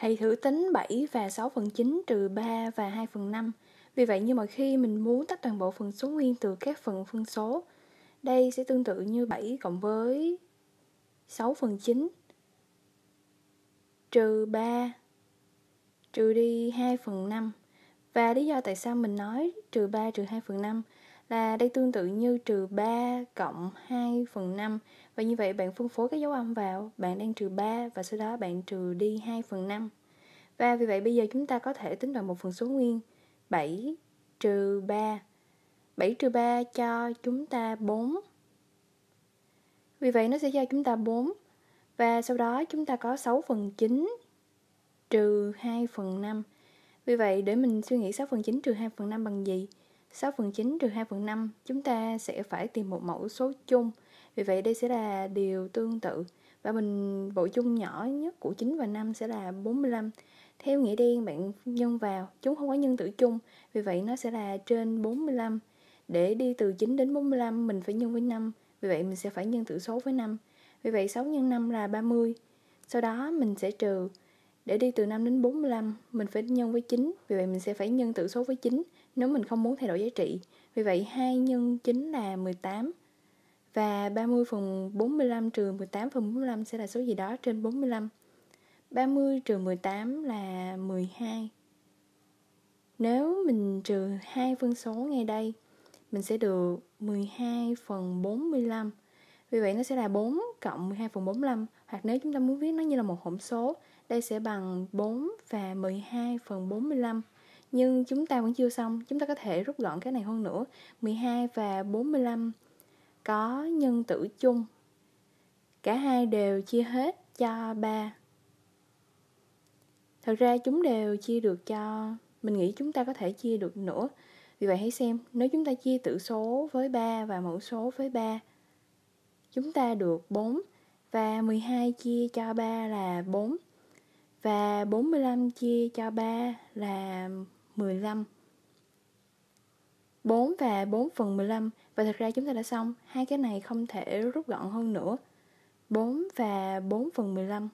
Hãy thử tính 7 và 6 phần 9 trừ 3 và 2 phần 5. Vì vậy, như mọi khi mình muốn tách toàn bộ phần số nguyên từ các phần phân số. Đây sẽ tương tự như 7 cộng với 6 phần 9 trừ 3 trừ đi 2 phần 5. Và lý do tại sao mình nói trừ 3 trừ 2 phần 5 là đây tương tự như trừ 3 cộng 2 phần 5 và như vậy bạn phân phối cái dấu âm vào bạn đang trừ 3 và sau đó bạn trừ đi 2 phần 5 và vì vậy bây giờ chúng ta có thể tính đoạt một phần số nguyên 7 trừ 3 7 trừ 3 cho chúng ta 4 Vì vậy nó sẽ cho chúng ta 4 Và sau đó chúng ta có 6 phần 9 trừ 2 phần 5 Vì vậy để mình suy nghĩ 6 phần 9 trừ 2 phần 5 bằng gì? 6 phần 9 trừ 2 phần 5 chúng ta sẽ phải tìm một mẫu số chung. Vì vậy đây sẽ là điều tương tự. Và mình bộ chung nhỏ nhất của 9 và 5 sẽ là 45. Theo nghĩa đen bạn nhân vào, chúng không có nhân tử chung. Vì vậy nó sẽ là trên 45. Để đi từ 9 đến 45 mình phải nhân với 5. Vì vậy mình sẽ phải nhân tử số với 5. Vì vậy 6 x 5 là 30. Sau đó mình sẽ trừ để đi từ 5 đến 45 mình phải nhân với 9, vì vậy mình sẽ phải nhân tử số với 9 nếu mình không muốn thay đổi giá trị. Vì vậy 2 nhân 9 là 18 và 30 phần 45 trừ 18 phần 45 sẽ là số gì đó trên 45. 30 trừ 18 là 12. Nếu mình trừ hai phân số ngay đây, mình sẽ được 12 phần 45. Vì vậy nó sẽ là 4 cộng 12 phần 45 Hoặc nếu chúng ta muốn viết nó như là một hỗn số Đây sẽ bằng 4 và 12 phần 45 nhưng chúng ta vẫn chưa xong, chúng ta có thể rút gọn cái này hơn nữa. 12 và 45 có nhân tử chung. Cả hai đều chia hết cho 3. Thật ra chúng đều chia được cho mình nghĩ chúng ta có thể chia được nữa. Vì vậy hãy xem, nếu chúng ta chia tử số với 3 và mẫu số với 3, chúng ta được 4 và 12 chia cho 3 là 4 và 45 chia cho 3 là 15 4 và 4 phần 15 Và thật ra chúng ta đã xong Hai cái này không thể rút gọn hơn nữa 4 và 4 phần 15